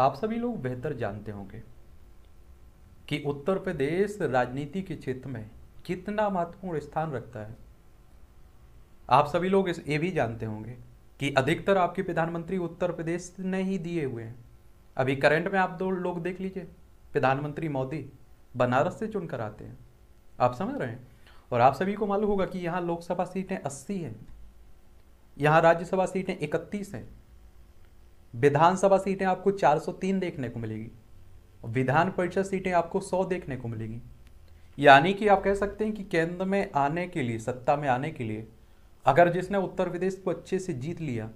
आप सभी लोग बेहतर जानते होंगे कि उत्तर प्रदेश राजनीति के क्षेत्र में कितना महत्वपूर्ण स्थान रखता है आप सभी लोग ये भी जानते होंगे कि अधिकतर आपके प्रधानमंत्री उत्तर प्रदेश ने ही दिए हुए हैं अभी करंट में आप दो लोग देख लीजिए प्रधानमंत्री मोदी बनारस से चुनकर आते हैं आप समझ रहे हैं और आप सभी को मालूम होगा कि यहाँ लोकसभा सीटें अस्सी हैं यहाँ राज्यसभा सीटें इकतीस हैं विधानसभा सीटें आपको 403 देखने को मिलेगी विधान परिषद सीटें आपको 100 देखने को मिलेगी यानी कि आप कह सकते हैं कि केंद्र में आने के लिए सत्ता में आने के लिए अगर जिसने उत्तर प्रदेश को अच्छे से जीत लिया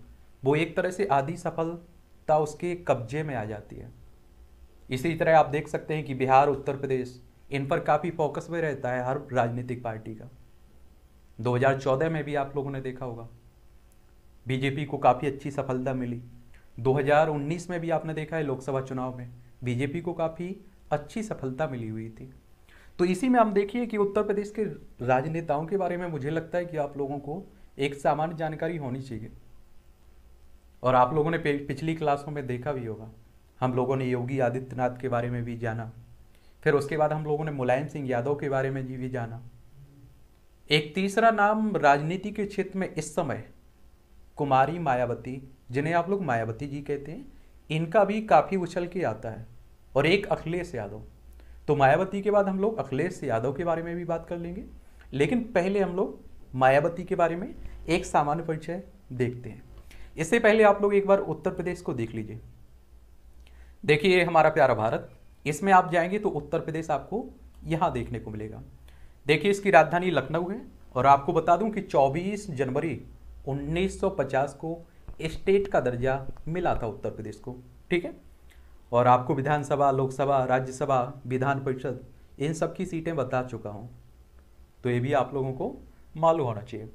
वो एक तरह से आधी सफलता उसके कब्जे में आ जाती है इसी तरह आप देख सकते हैं कि बिहार उत्तर प्रदेश इन पर काफ़ी फोकस में रहता है हर राजनीतिक पार्टी का 2014 में भी आप लोगों ने देखा होगा बीजेपी को काफ़ी अच्छी सफलता मिली 2019 में भी आपने देखा है लोकसभा चुनाव में बीजेपी को काफ़ी अच्छी सफलता मिली हुई थी तो इसी में हम देखिए कि उत्तर प्रदेश के राजनेताओं के बारे में मुझे लगता है कि आप लोगों को एक सामान्य जानकारी होनी चाहिए और आप लोगों ने पिछली क्लासों में देखा भी होगा हम लोगों ने योगी आदित्यनाथ के बारे में भी जाना फिर उसके बाद हम लोगों ने मुलायम सिंह यादव के बारे में भी जाना एक तीसरा नाम राजनीति के क्षेत्र में इस समय कुमारी मायावती जिन्हें आप लोग मायावती जी कहते हैं इनका भी काफ़ी उछल के आता है और एक अखिलेश यादव तो मायावती के बाद हम लोग अखिलेश यादव के बारे में भी बात कर लेंगे लेकिन पहले हम लोग मायावती के बारे में एक सामान्य परिचय देखते हैं इससे पहले आप लोग एक बार उत्तर प्रदेश को देख लीजिए देखिए हमारा प्यारा भारत इसमें आप जाएंगे तो उत्तर प्रदेश आपको यहाँ देखने को मिलेगा देखिए इसकी राजधानी लखनऊ है और आपको बता दूं कि 24 जनवरी 1950 को स्टेट का दर्जा मिला था उत्तर प्रदेश को ठीक है और आपको विधानसभा लोकसभा राज्यसभा विधान परिषद इन सब की सीटें बता चुका हूँ तो ये भी आप लोगों को मालूम होना चाहिए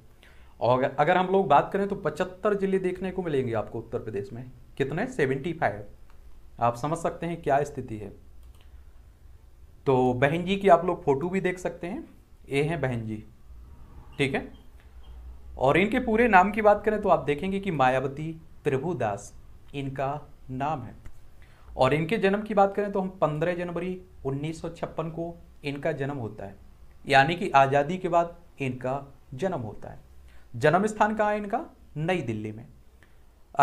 और अगर हम लोग बात करें तो पचहत्तर जिले देखने को मिलेंगे आपको उत्तर प्रदेश में कितने सेवेंटी फाइव आप समझ सकते हैं क्या स्थिति है तो बहन जी की आप लोग फोटो भी देख सकते हैं ये हैं बहन जी ठीक है और इनके पूरे नाम की बात करें तो आप देखेंगे कि मायावती प्रभुदास इनका नाम है और इनके जन्म की बात करें तो हम 15 जनवरी 1956 को इनका जन्म होता है यानी कि आज़ादी के बाद इनका जन्म होता है जन्म स्थान कहाँ है इनका नई दिल्ली में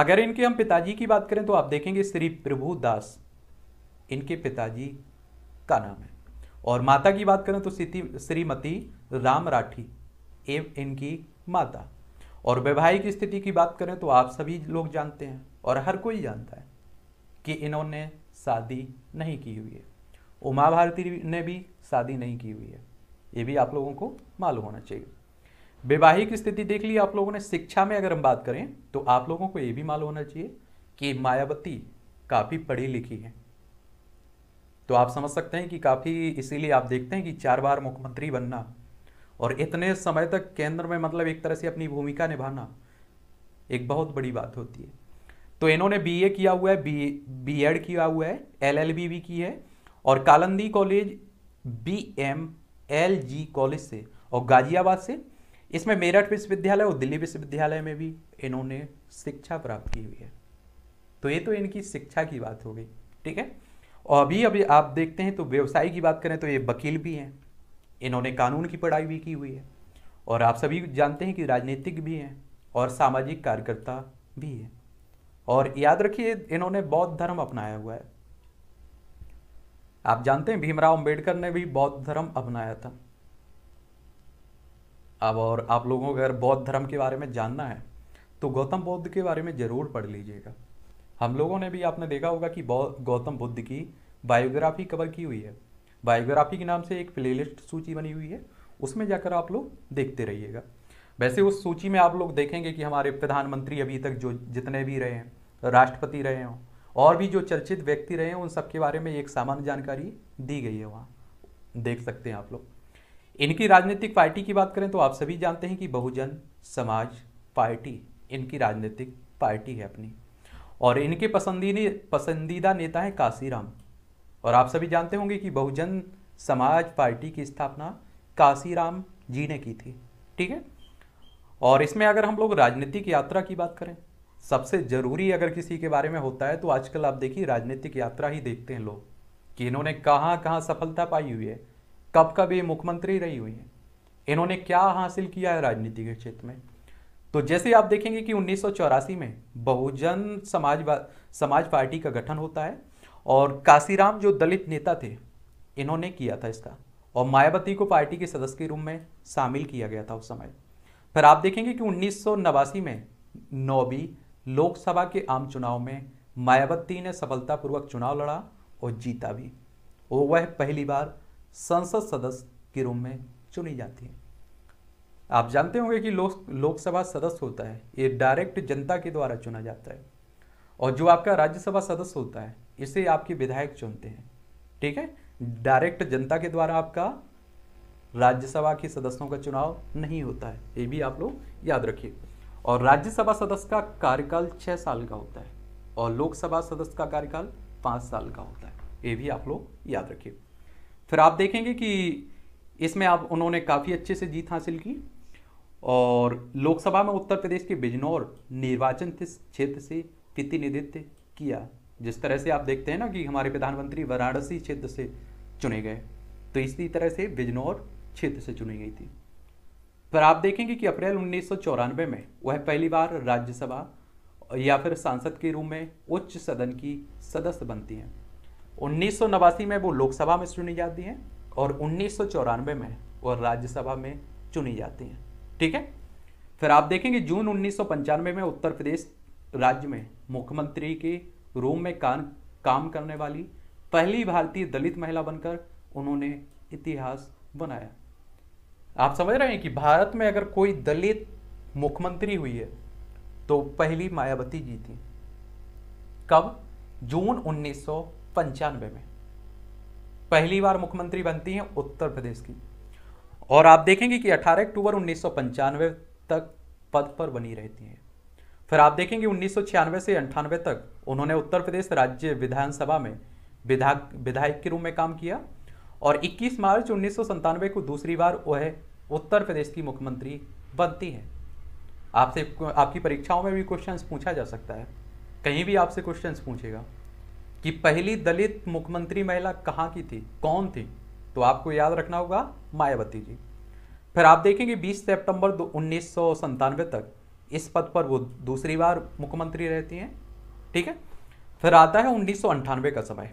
अगर इनके हम पिताजी की बात करें तो आप देखेंगे श्री प्रभुदास इनके पिताजी का नाम है और माता की बात करें तो श्रीमती राम राठी एवं इनकी माता और वैवाहिक स्थिति की बात करें तो आप सभी लोग जानते हैं और हर कोई जानता है कि इन्होंने शादी नहीं की हुई है उमा भारती ने भी शादी नहीं की हुई है ये भी आप लोगों को मालूम होना चाहिए वैवाहिक स्थिति देख ली आप लोगों ने शिक्षा में अगर हम बात करें तो आप लोगों को ये भी मालूम होना चाहिए कि मायावती काफ़ी पढ़ी लिखी है तो आप समझ सकते हैं कि काफ़ी इसीलिए आप देखते हैं कि चार बार मुख्यमंत्री बनना और इतने समय तक केंद्र में मतलब एक तरह से अपनी भूमिका निभाना एक बहुत बड़ी बात होती है तो इन्होंने बीए किया हुआ है बी एड किया हुआ है एलएलबी भी की है और कालंदी कॉलेज बीएमएलजी कॉलेज से और गाजियाबाद से इसमें मेरठ विश्वविद्यालय और दिल्ली विश्वविद्यालय में भी इन्होंने शिक्षा प्राप्त की हुई है तो ये तो इनकी शिक्षा की बात हो गई ठीक है और अभी अभी आप देखते हैं तो व्यवसाय की बात करें तो ये वकील भी हैं इन्होंने कानून की पढ़ाई भी की हुई है और आप सभी जानते हैं कि राजनीतिक भी हैं और सामाजिक कार्यकर्ता भी हैं और याद रखिए इन्होंने बौद्ध धर्म अपनाया हुआ है आप जानते हैं भीमराव अंबेडकर ने भी बौद्ध धर्म अपनाया था अब और आप लोगों को अगर बौद्ध धर्म के बारे में जानना है तो गौतम बुद्ध के बारे में ज़रूर पढ़ लीजिएगा हम लोगों ने भी आपने देखा होगा कि गौतम बुद्ध की बायोग्राफी कवर की हुई है बायोग्राफी के नाम से एक प्लेलिस्ट सूची बनी हुई है उसमें जाकर आप लोग देखते रहिएगा वैसे उस सूची में आप लोग देखेंगे कि हमारे प्रधानमंत्री अभी तक जो जितने भी रहे हैं राष्ट्रपति रहे हों और भी जो चर्चित व्यक्ति रहे हैं उन सबके बारे में एक सामान्य जानकारी दी गई है वहाँ देख सकते हैं आप लोग इनकी राजनीतिक पार्टी की बात करें तो आप सभी जानते हैं कि बहुजन समाज पार्टी इनकी राजनीतिक पार्टी है अपनी और इनके पसंदीदा पसंदीदा नेता हैं काशीराम और आप सभी जानते होंगे कि बहुजन समाज पार्टी की स्थापना काशीराम जी ने की थी ठीक है और इसमें अगर हम लोग राजनीतिक यात्रा की बात करें सबसे ज़रूरी अगर किसी के बारे में होता है तो आजकल आप देखिए राजनीतिक यात्रा ही देखते हैं लोग कि इन्होंने कहाँ कहाँ सफलता पाई हुई है कब कब ये मुख्यमंत्री रही हुई है इन्होंने क्या हासिल किया है राजनीति के क्षेत्र में तो जैसे आप देखेंगे कि उन्नीस में बहुजन समाज समाज पार्टी का गठन होता है और काशीराम जो दलित नेता थे इन्होंने किया था इसका और मायावती को पार्टी के सदस्य के रूप में शामिल किया गया था उस समय फिर आप देखेंगे कि उन्नीस में नौवीं लोकसभा के आम चुनाव में मायावती ने सफलतापूर्वक चुनाव लड़ा और जीता भी और वह पहली बार संसद सदस्य के रूप में चुनी जाती है आप जानते होंगे कि लो, लोकसभा सदस्य होता है ये डायरेक्ट जनता के द्वारा चुना जाता है और जो आपका राज्यसभा सदस्य होता है इसे आपके विधायक चुनते हैं ठीक है डायरेक्ट जनता के द्वारा आपका राज्यसभा के सदस्यों का चुनाव नहीं होता है ये भी आप लोग याद रखिए और राज्यसभा सदस्य का कार्यकाल छह साल का होता है और लोकसभा सदस्य का कार्यकाल पांच साल का होता है ये भी आप लोग याद रखिए फिर आप देखेंगे कि इसमें आप उन्होंने काफ़ी अच्छे से जीत हासिल की और लोकसभा में उत्तर प्रदेश के बिजनौर निर्वाचन क्षेत्र से प्रतिनिधित्व किया जिस तरह से आप देखते हैं ना कि हमारे प्रधानमंत्री वाराणसी क्षेत्र से चुने गए तो इसी तरह से बिजनौर क्षेत्र से चुनी गई थी पर आप देखेंगे कि अप्रैल उन्नीस में वह पहली बार राज्यसभा या फिर सांसद के रूप में उच्च सदन की सदस्य बनती हैं उन्नीस में वो लोकसभा में चुनी जाती हैं और उन्नीस में वह राज्यसभा में चुनी जाती हैं ठीक है फिर आप देखेंगे जून उन्नीस में उत्तर प्रदेश राज्य में मुख्यमंत्री के रोम में कान, काम करने वाली पहली भारतीय दलित महिला बनकर उन्होंने इतिहास बनाया आप समझ रहे हैं कि भारत में अगर कोई दलित मुख्यमंत्री हुई है तो पहली मायावती जी थी कब जून उन्नीस में पहली बार मुख्यमंत्री बनती हैं उत्तर प्रदेश की और आप देखेंगे कि 18 अक्टूबर उन्नीस तक पद पर बनी रहती हैं फिर आप देखेंगे उन्नीस से अंठानवे तक उन्होंने उत्तर प्रदेश राज्य विधानसभा में विधायक विधायक के रूप में काम किया और 21 मार्च उन्नीस को दूसरी बार वह उत्तर प्रदेश की मुख्यमंत्री बनती हैं आपसे आपकी परीक्षाओं में भी क्वेश्चंस पूछा जा सकता है कहीं भी आपसे क्वेश्चंस पूछेगा कि पहली दलित मुख्यमंत्री महिला कहाँ की थी कौन थी तो आपको याद रखना होगा मायावती जी फिर आप देखेंगे 20 सितंबर उन्नीस तक इस पद पर वो दूसरी बार मुख्यमंत्री रहती हैं ठीक है फिर आता है उन्नीस का समय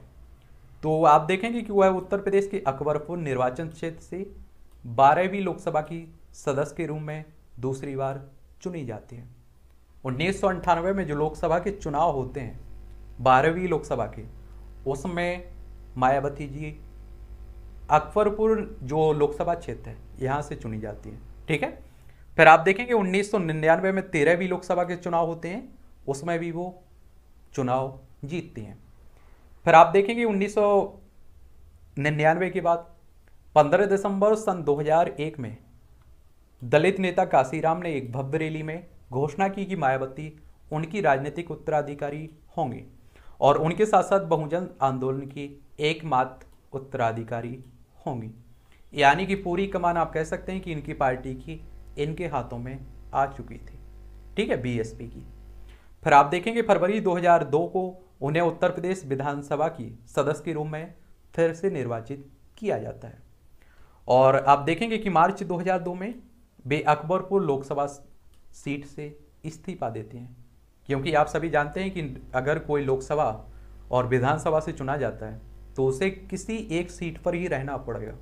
तो आप देखेंगे कि वह उत्तर प्रदेश के अकबरपुर निर्वाचन क्षेत्र से बारहवीं लोकसभा की सदस्य के रूप में दूसरी बार चुनी जाती है उन्नीस में जो लोकसभा के चुनाव होते हैं बारहवीं लोकसभा के उसमें मायावती जी अकबरपुर जो लोकसभा क्षेत्र है यहाँ से चुनी जाती है ठीक है फिर आप देखेंगे उन्नीस सौ निन्यानवे में तेरहवीं लोकसभा के चुनाव होते हैं उसमें भी वो चुनाव जीतते हैं फिर आप देखेंगे उन्नीस सौ निन्यानवे के बाद पंद्रह दिसंबर सन 2001 में दलित नेता काशीराम ने एक भव्य रैली में घोषणा की कि मायावती उनकी राजनीतिक उत्तराधिकारी होंगे और उनके साथ साथ बहुजन आंदोलन की एकमात्र उत्तराधिकारी होंगी यानी कि पूरी कमान आप कह सकते हैं कि इनकी पार्टी की इनके हाथों में आ चुकी थी ठीक है बीएसपी की फिर आप देखेंगे फरवरी 2002 को उन्हें उत्तर प्रदेश विधानसभा की सदस्य के रूप में फिर से निर्वाचित किया जाता है और आप देखेंगे कि मार्च 2002 में वे अकबरपुर लोकसभा सीट से इस्तीफा देते हैं क्योंकि आप सभी जानते हैं कि अगर कोई लोकसभा और विधानसभा से चुना जाता है तो उसे किसी एक सीट पर ही रहना पड़ेगा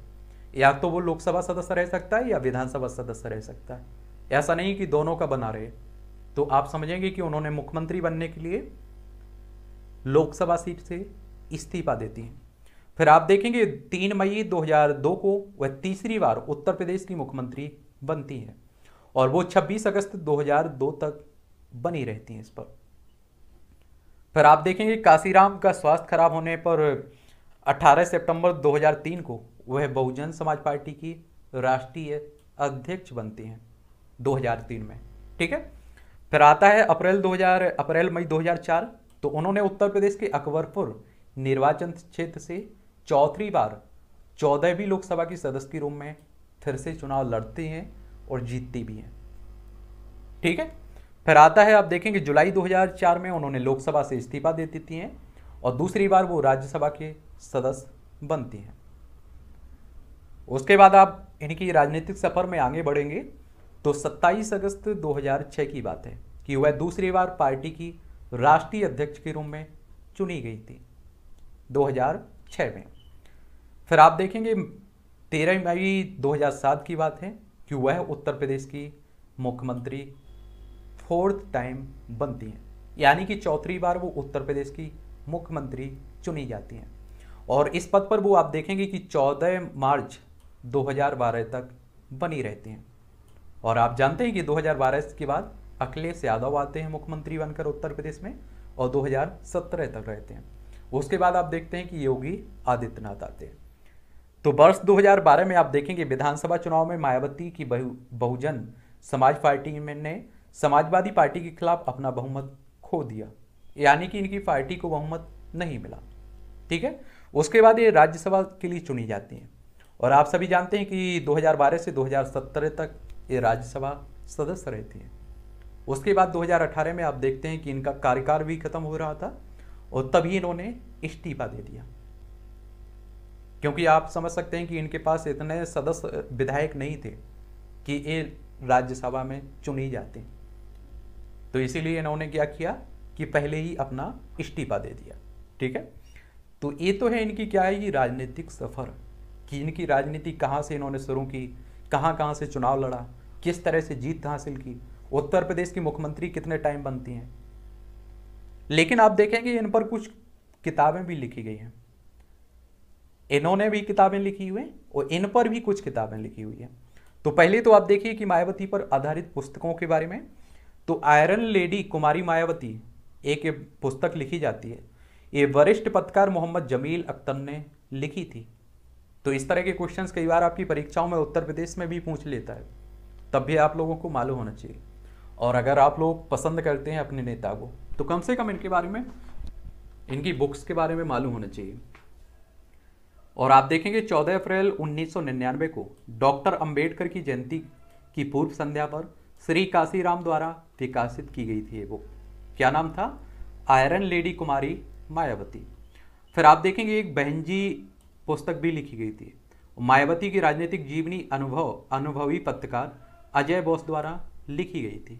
या तो वो लोकसभा सदस्य रह सकता है या विधानसभा सदस्य रह सकता है ऐसा नहीं कि दोनों का बना रहे तो आप समझेंगे कि उन्होंने मुख्यमंत्री बनने के लिए लोकसभा सीट से इस्तीफा देती हैं फिर आप देखेंगे तीन मई 2002 को वह तीसरी बार उत्तर प्रदेश की मुख्यमंत्री बनती हैं और वो 26 अगस्त 2002 तक बनी रहती हैं इस पर फिर आप देखेंगे काशीराम का स्वास्थ्य खराब होने पर 18 सितंबर 2003 को वह बहुजन समाज पार्टी की राष्ट्रीय अध्यक्ष बनती हैं 2003 में ठीक है फिर आता है अप्रैल 2000 अप्रैल मई 2004 तो उन्होंने उत्तर प्रदेश के अकबरपुर निर्वाचन क्षेत्र से चौथी बार चौदहवीं लोकसभा की सदस्य के रूप में फिर से चुनाव लड़ते हैं और जीतती भी हैं ठीक है फिर आता है आप देखेंगे जुलाई 2004 में उन्होंने लोकसभा से इस्तीफा दे देती हैं और दूसरी बार वो राज्यसभा के सदस्य बनती हैं उसके बाद आप इनकी राजनीतिक सफ़र में आगे बढ़ेंगे तो 27 अगस्त 2006 की बात है कि वह दूसरी बार पार्टी की राष्ट्रीय अध्यक्ष के रूप में चुनी गई थी 2006 में फिर आप देखेंगे 13 मई 2007 की बात है कि वह उत्तर प्रदेश की मुख्यमंत्री फोर्थ टाइम बनती हैं यानी कि चौथी बार वो उत्तर प्रदेश की मुख्यमंत्री चुनी जाती हैं और इस पद पर वो आप देखेंगे कि 14 मार्च 2012 तक बनी रहती हैं और आप जानते हैं कि 2012 के बाद अखिलेश यादव आते हैं मुख्यमंत्री बनकर उत्तर प्रदेश में और 2017 तक रहते हैं उसके बाद आप देखते हैं कि योगी आदित्यनाथ आते हैं तो वर्ष 2012 में आप देखेंगे विधानसभा चुनाव में मायावती की बहु बहुजन समाज पार्टी में ने समाजवादी पार्टी के खिलाफ अपना बहुमत खो दिया यानी कि इनकी पार्टी को बहुमत नहीं मिला ठीक है उसके बाद ये राज्यसभा के लिए चुनी जाती हैं और आप सभी जानते हैं कि 2012 से 2017 तक ये राज्यसभा सदस्य रहती हैं उसके बाद 2018 में आप देखते हैं कि इनका कार्यकाल भी खत्म हो रहा था और तभी इन्होंने इस्तीफा दे दिया क्योंकि आप समझ सकते हैं कि इनके पास इतने सदस्य विधायक नहीं थे कि ये राज्यसभा में चुने जाते तो इसीलिए इन्होंने क्या किया कि पहले ही अपना इस्तीफा दे दिया ठीक है तो ये तो है इनकी क्या है ये राजनीतिक सफ़र कि इनकी राजनीति कहाँ से इन्होंने शुरू की कहाँ कहाँ से चुनाव लड़ा किस तरह से जीत हासिल की उत्तर प्रदेश की मुख्यमंत्री कितने टाइम बनती हैं लेकिन आप देखेंगे इन पर कुछ किताबें भी लिखी गई हैं इन्होंने भी किताबें लिखी हुई हैं और इन पर भी कुछ किताबें लिखी हुई हैं तो पहले तो आप देखिए कि मायावती पर आधारित पुस्तकों के बारे में तो आयरन लेडी कुमारी मायावती एक पुस्तक लिखी जाती है ये वरिष्ठ पत्रकार मोहम्मद जमील अख्तर ने लिखी थी तो इस तरह के क्वेश्चन कई बार आपकी परीक्षाओं में उत्तर प्रदेश में भी पूछ लेता है तब भी आप लोगों को मालूम होना चाहिए और अगर आप लोग पसंद करते हैं अपने नेता को तो कम से कम इनके बारे में इनकी बुक्स के बारे में मालूम होना चाहिए और आप देखेंगे 14 अप्रैल 1999 को डॉक्टर अंबेडकर की जयंती की पूर्व संध्या पर श्री काशीराम द्वारा विकासित की गई थी ये बुक क्या नाम था आयरन लेडी कुमारी मायावती फिर आप देखेंगे एक बहन जी पुस्तक भी लिखी गई थी मायावती की राजनीतिक जीवनी अनुभव अनुभवी पत्रकार अजय बोस द्वारा लिखी गई थी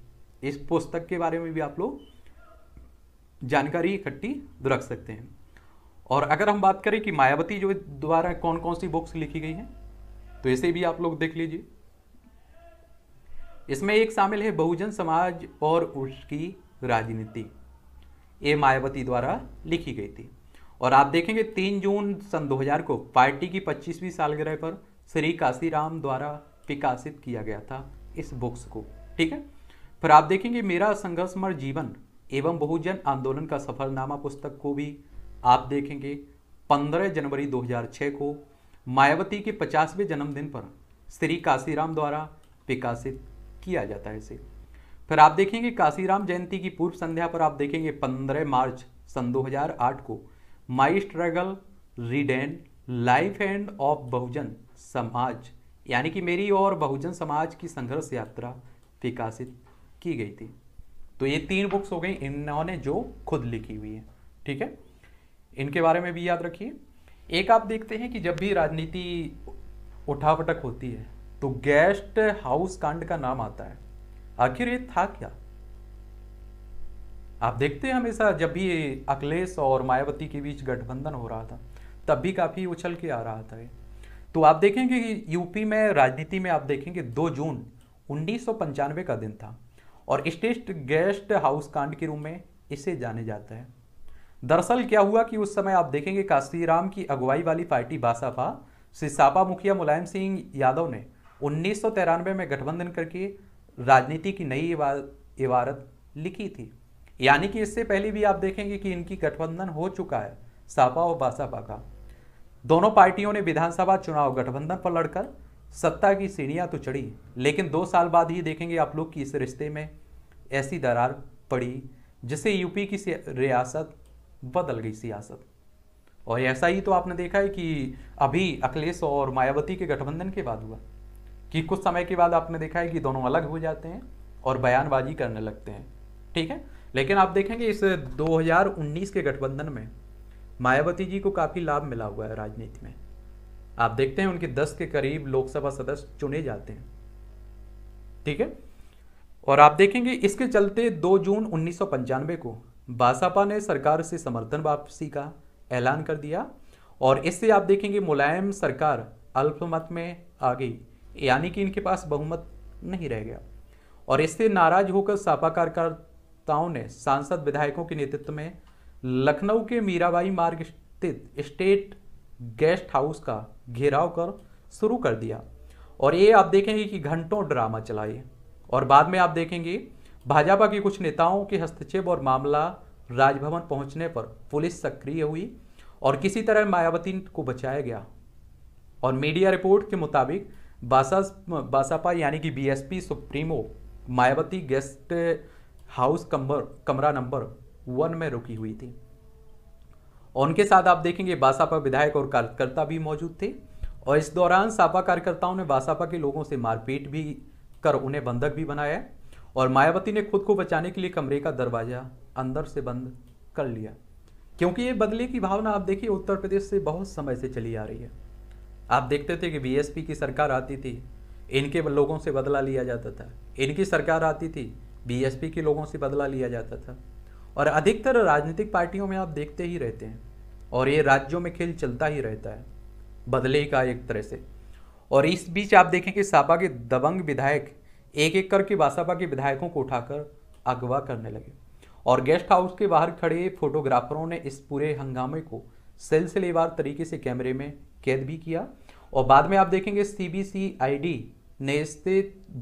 इस पुस्तक के बारे में भी आप लोग जानकारी इकट्ठी रख सकते हैं और अगर हम बात करें कि मायावती जो द्वारा कौन कौन सी बुक्स लिखी गई हैं तो इसे भी आप लोग देख लीजिए इसमें एक शामिल है बहुजन समाज और उसकी राजनीति ये मायावती द्वारा लिखी गई थी और आप देखेंगे तीन जून सन 2000 को पार्टी की पच्चीसवीं सालगिरह पर श्री काशीराम द्वारा विकासित किया गया था इस बुक्स को ठीक है फिर आप देखेंगे मेरा संघर्षमर जीवन एवं बहुजन आंदोलन का सफलनामा पुस्तक को भी आप देखेंगे 15 जनवरी 2006 को मायावती के 50वें जन्मदिन पर श्री काशीराम द्वारा विकासित किया जाता है इसे फिर आप देखेंगे काशीराम जयंती की पूर्व संध्या पर आप देखेंगे 15 मार्च सन 2008 को my struggle ridden life and of Bahujan Samaj यानी कि मेरी और बहुजन समाज की संघर्ष यात्रा विकासित की गई थी तो ये तीन बुक्स हो गई इन्होंने जो खुद लिखी हुई है ठीक है इनके बारे में भी याद रखिए एक आप देखते हैं कि जब भी राजनीति उठापटक होती है तो गेस्ट हाउस कांड का नाम आता है आखिर ये था क्या आप देखते हैं हमेशा जब भी अखिलेश और मायावती के बीच गठबंधन हो रहा था तब भी काफ़ी उछल के आ रहा था तो आप देखेंगे कि यूपी में राजनीति में आप देखेंगे दो जून उन्नीस का दिन था और स्टेस्ट गेस्ट हाउस कांड के रूप में इसे जाने जाता है दरअसल क्या हुआ कि उस समय आप देखेंगे काशीराम की अगुवाई वाली पार्टी बासपा सिसापा मुखिया मुलायम सिंह यादव ने उन्नीस में गठबंधन करके राजनीति की नई इबारत लिखी थी यानी कि इससे पहले भी आप देखेंगे कि इनकी गठबंधन हो चुका है सापा और बासपा का दोनों पार्टियों ने विधानसभा चुनाव गठबंधन पर लड़कर सत्ता की सीढ़ियां तो चढ़ी लेकिन दो साल बाद ही देखेंगे आप लोग कि इस रिश्ते में ऐसी दरार पड़ी जिससे यूपी की रियासत बदल गई सियासत और ऐसा ही तो आपने देखा है कि अभी अखिलेश और मायावती के गठबंधन के बाद हुआ कि कुछ समय के बाद आपने देखा है कि दोनों अलग हो जाते हैं और बयानबाजी करने लगते हैं ठीक है लेकिन आप देखेंगे इस 2019 के गठबंधन में मायावती जी को काफ़ी लाभ मिला हुआ है राजनीति में आप देखते हैं उनके 10 के करीब लोकसभा सदस्य चुने जाते हैं ठीक है और आप देखेंगे इसके चलते 2 जून उन्नीस को भाजपा ने सरकार से समर्थन वापसी का ऐलान कर दिया और इससे आप देखेंगे मुलायम सरकार अल्पमत में आ गई यानी कि इनके पास बहुमत नहीं रह गया और इससे नाराज होकर सपा कार्यकर्ता प्रवक्ताओं ने सांसद विधायकों के नेतृत्व में लखनऊ के मीराबाई मार्ग स्थित स्टेट गेस्ट हाउस का घेराव कर शुरू कर दिया और ये आप देखेंगे कि घंटों ड्रामा चलाए और बाद में आप देखेंगे भाजपा के कुछ नेताओं के हस्तक्षेप और मामला राजभवन पहुंचने पर पुलिस सक्रिय हुई और किसी तरह मायावती को बचाया गया और मीडिया रिपोर्ट के मुताबिक बासा बासापा यानी कि BSP supremo Mayawati guest house कमर कमरा नंबर वन में रुकी हुई थी उनके साथ आप देखेंगे बासापा विधायक और कार्यकर्ता भी मौजूद थे और इस दौरान सापा कार्यकर्ताओं ने बासापा के लोगों से मारपीट भी कर उन्हें बंधक भी बनाया और मायावती ने खुद को बचाने के लिए कमरे का दरवाजा अंदर से बंद कर लिया क्योंकि ये बदले की भावना आप देखिए उत्तर प्रदेश से बहुत समय से चली आ रही है आप देखते थे कि बीएसपी की सरकार आती थी इनके लोगों से बदला लिया जाता था इनकी सरकार आती थी बीएसपी के लोगों से बदला लिया जाता था और अधिकतर राजनीतिक पार्टियों में आप देखते ही रहते हैं और ये राज्यों में खेल चलता ही रहता है बदले का एक तरह से और इस बीच आप देखें कि सापा के दबंग विधायक एक एक करके बासापा के विधायकों को उठाकर अगवा करने लगे और गेस्ट हाउस के बाहर खड़े फोटोग्राफरों ने इस पूरे हंगामे को सिलसिलेवार तरीके से कैमरे में कैद भी किया और बाद में आप देखेंगे C B C I D ने इस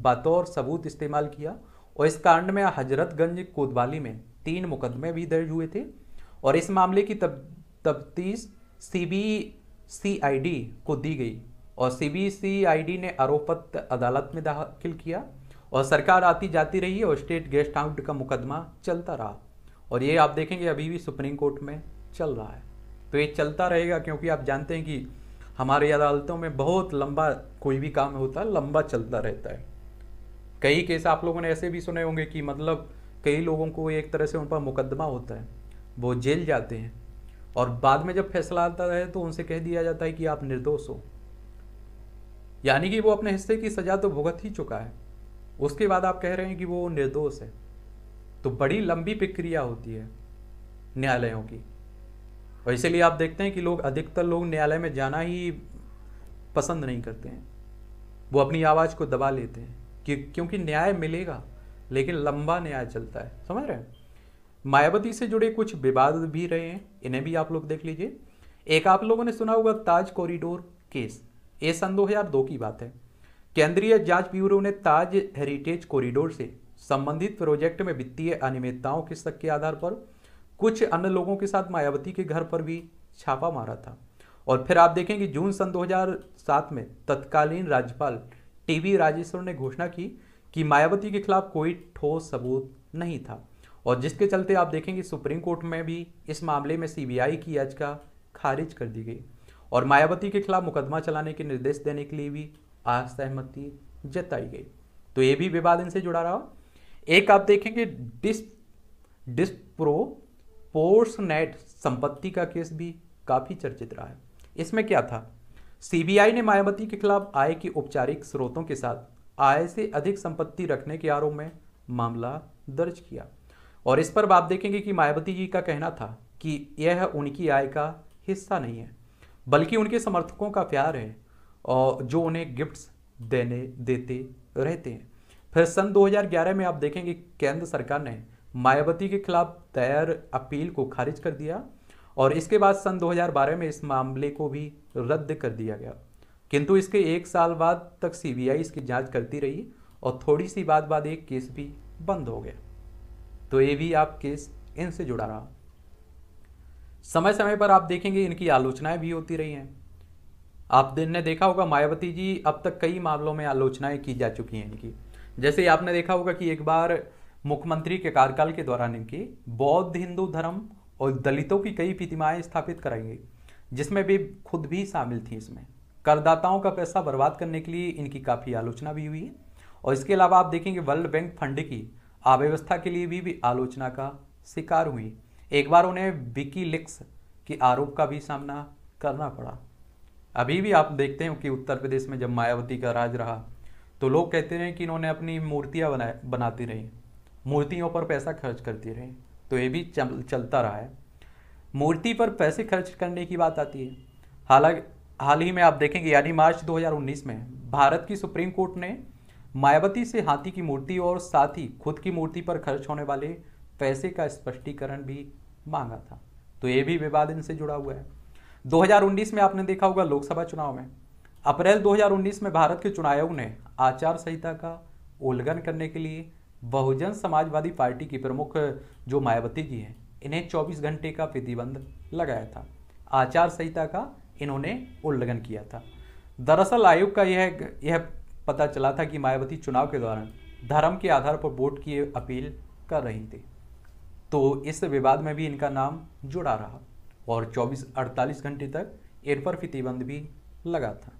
बतौर सबूत इस्तेमाल किया और इस कांड में हजरतगंज कोतवाली में तीन मुकदमे भी दर्ज हुए थे और इस मामले की तब तफ्तीश सीबीसीआईडी को दी गई और सीबीसीआईडी ने आरोप पत्र अदालत में दाखिल किया और सरकार आती जाती रही और स्टेट गेस्ट हाउस का मुकदमा चलता रहा और ये आप देखेंगे अभी भी सुप्रीम कोर्ट में चल रहा है तो ये चलता रहेगा क्योंकि आप जानते हैं कि हमारी अदालतों में बहुत लंबा कोई भी काम होता है लंबा चलता रहता है कई केस आप लोगों ने ऐसे भी सुने होंगे कि मतलब कई लोगों को एक तरह से उन पर मुकदमा होता है वो जेल जाते हैं और बाद में जब फैसला आता है तो उनसे कह दिया जाता है कि आप निर्दोष हो यानी कि वो अपने हिस्से की सज़ा तो भुगत ही चुका है उसके बाद आप कह रहे हैं कि वो निर्दोष है तो बड़ी लंबी प्रक्रिया होती है न्यायालयों की और इसीलिए आप देखते हैं कि लोग अधिकतर लोग न्यायालय में जाना ही पसंद नहीं करते हैं वो अपनी आवाज़ को दबा लेते हैं कि, क्योंकि न्याय मिलेगा लेकिन लंबा न्याय चलता है समझ रहे हैं मायावती से जुड़े कुछ विवाद भी रहे हैं इन्हें भी आप लोग देख लीजिए एक आप लोगों ने सुना होगा ताज कॉरिडोर केस ये सन दो हजार दो की बात है केंद्रीय जांच ब्यूरो ने ताज हेरिटेज कॉरिडोर से संबंधित प्रोजेक्ट में वित्तीय अनियमितताओं के शक के आधार पर कुछ अन्य लोगों के साथ मायावती के घर पर भी छापा मारा था और फिर आप देखेंगे जून सन 2007 में तत्कालीन राज्यपाल टीवी राजेश्वर ने घोषणा की कि मायावती के खिलाफ कोई ठोस सबूत नहीं था और जिसके चलते आप देखेंगे सुप्रीम कोर्ट में भी इस मामले में सीबीआई की याचिका खारिज कर दी गई और मायावती के खिलाफ मुकदमा चलाने के निर्देश देने के लिए भी असहमति जताई गई तो ये भी विवाद इनसे जुड़ा रहा एक आप देखेंगे डिस नेट संपत्ति का केस भी काफ़ी चर्चित रहा है इसमें क्या था सीबीआई ने मायावती के खिलाफ आय के औपचारिक स्रोतों के साथ आय से अधिक संपत्ति रखने के आरोप में मामला दर्ज किया और इस पर आप देखेंगे कि मायावती जी का कहना था कि यह उनकी आय का हिस्सा नहीं है बल्कि उनके समर्थकों का प्यार है और जो उन्हें गिफ्ट्स देने देते रहते हैं फिर सन 2011 में आप देखेंगे केंद्र सरकार ने मायावती के खिलाफ दायर अपील को खारिज कर दिया और इसके बाद सन 2012 में इस मामले को भी रद्द कर दिया गया किंतु इसके एक साल बाद तक सीबीआई इसकी जांच करती रही और थोड़ी सी बात बाद एक केस भी बंद हो गया तो ये भी आप केस इनसे जुड़ा रहा समय समय पर आप देखेंगे इनकी आलोचनाएं भी होती रही हैं आपने देखा होगा मायावती जी अब तक कई मामलों में आलोचनाएं की जा चुकी हैं इनकी जैसे आपने देखा होगा कि एक बार मुख्यमंत्री के कार्यकाल के दौरान इनकी बौद्ध हिंदू धर्म और दलितों की कई प्रतिमाएं स्थापित गई जिसमें वे खुद भी शामिल थी इसमें करदाताओं का पैसा बर्बाद करने के लिए इनकी काफ़ी आलोचना भी हुई है और इसके अलावा आप देखेंगे वर्ल्ड बैंक फंड की अव्यवस्था के लिए भी, भी आलोचना का शिकार हुई एक बार उन्हें विकी लिक्स के आरोप का भी सामना करना पड़ा अभी भी आप देखते हैं कि उत्तर प्रदेश में जब मायावती का राज रहा तो लोग कहते रहे कि इन्होंने अपनी मूर्तियाँ बनाए बनाती रहीं मूर्तियों पर पैसा खर्च करती रहीं तो ये भी चल, चलता रहा है मूर्ति पर पैसे खर्च करने की बात आती है हालांकि हाल ही में आप देखेंगे यानी मार्च 2019 में भारत की सुप्रीम कोर्ट ने मायावती से हाथी की मूर्ति और साथ ही खुद की मूर्ति पर खर्च होने वाले पैसे का स्पष्टीकरण भी मांगा था तो ये भी विवाद इनसे जुड़ा हुआ है 2019 में आपने देखा होगा लोकसभा चुनाव में अप्रैल 2019 में भारत के चुनाव आयोग ने आचार संहिता का उल्लंघन करने के लिए बहुजन समाजवादी पार्टी की प्रमुख जो मायावती जी हैं इन्हें 24 घंटे का प्रतिबंध लगाया था आचार संहिता का इन्होंने उल्लंघन किया था दरअसल आयोग का यह यह पता चला था कि मायावती चुनाव के दौरान धर्म के आधार पर वोट की अपील कर रही थी तो इस विवाद में भी इनका नाम जुड़ा रहा और 24-48 घंटे तक इन पर प्रतिबंध भी लगा था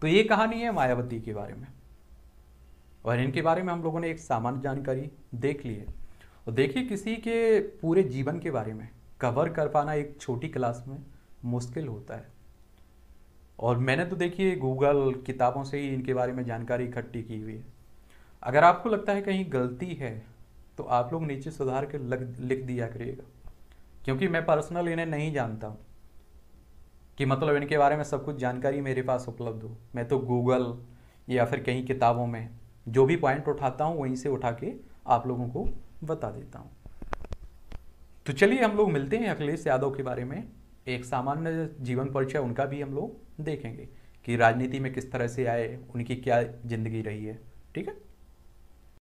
तो ये कहानी है मायावती के बारे में और इनके बारे में हम लोगों ने एक सामान्य जानकारी देख ली है और देखिए किसी के पूरे जीवन के बारे में कवर कर पाना एक छोटी क्लास में मुश्किल होता है और मैंने तो देखिए गूगल किताबों से ही इनके बारे में जानकारी इकट्ठी की हुई है अगर आपको लगता है कहीं गलती है तो आप लोग नीचे सुधार के लग, लिख दिया करिएगा क्योंकि मैं पर्सनल इन्हें नहीं जानता हूँ कि मतलब इनके बारे में सब कुछ जानकारी मेरे पास उपलब्ध हो मैं तो गूगल या फिर कहीं किताबों में जो भी पॉइंट उठाता हूँ वहीं से उठा के आप लोगों को बता देता हूँ तो चलिए हम लोग मिलते हैं अखिलेश यादव के बारे में एक सामान्य जीवन परिचय उनका भी हम लोग देखेंगे कि राजनीति में किस तरह से आए उनकी क्या ज़िंदगी रही है ठीक है